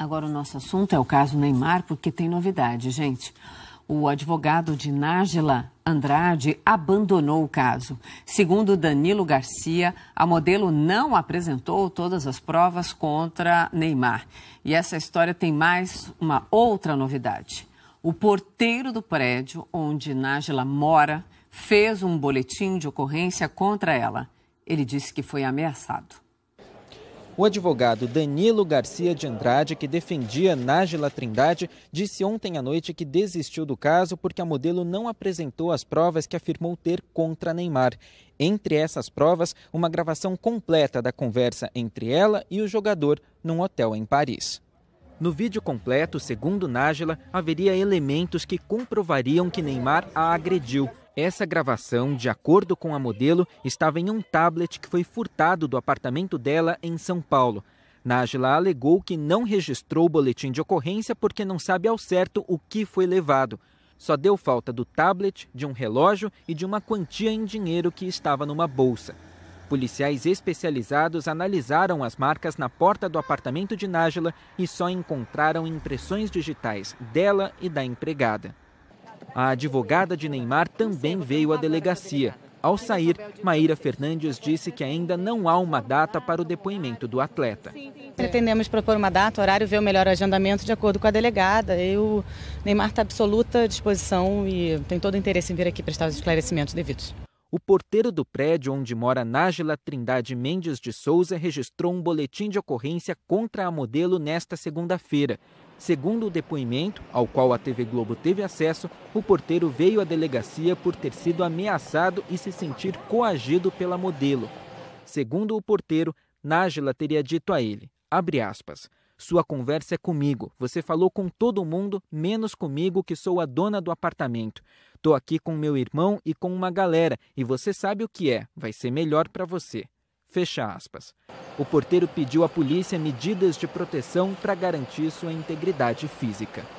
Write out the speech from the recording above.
Agora o nosso assunto é o caso Neymar, porque tem novidade, gente. O advogado de Nájila Andrade abandonou o caso. Segundo Danilo Garcia, a modelo não apresentou todas as provas contra Neymar. E essa história tem mais uma outra novidade. O porteiro do prédio onde Nájila mora fez um boletim de ocorrência contra ela. Ele disse que foi ameaçado. O advogado Danilo Garcia de Andrade, que defendia Nájila Trindade, disse ontem à noite que desistiu do caso porque a modelo não apresentou as provas que afirmou ter contra Neymar. Entre essas provas, uma gravação completa da conversa entre ela e o jogador num hotel em Paris. No vídeo completo, segundo Nájila, haveria elementos que comprovariam que Neymar a agrediu. Essa gravação, de acordo com a modelo, estava em um tablet que foi furtado do apartamento dela em São Paulo. Nájila alegou que não registrou o boletim de ocorrência porque não sabe ao certo o que foi levado. Só deu falta do tablet, de um relógio e de uma quantia em dinheiro que estava numa bolsa. Policiais especializados analisaram as marcas na porta do apartamento de Nájila e só encontraram impressões digitais dela e da empregada. A advogada de Neymar também veio à delegacia. Ao sair, Maíra Fernandes disse que ainda não há uma data para o depoimento do atleta. Pretendemos propor uma data, horário, ver o melhor agendamento de acordo com a delegada. Eu, Neymar está absoluta disposição e tem todo o interesse em vir aqui prestar os esclarecimentos devidos o porteiro do prédio onde mora Nájila Trindade Mendes de Souza registrou um boletim de ocorrência contra a modelo nesta segunda-feira. Segundo o depoimento, ao qual a TV Globo teve acesso, o porteiro veio à delegacia por ter sido ameaçado e se sentir coagido pela modelo. Segundo o porteiro, Nájila teria dito a ele, aspas, sua conversa é comigo. Você falou com todo mundo, menos comigo, que sou a dona do apartamento. Tô aqui com meu irmão e com uma galera, e você sabe o que é. Vai ser melhor para você. Fecha aspas. O porteiro pediu à polícia medidas de proteção para garantir sua integridade física.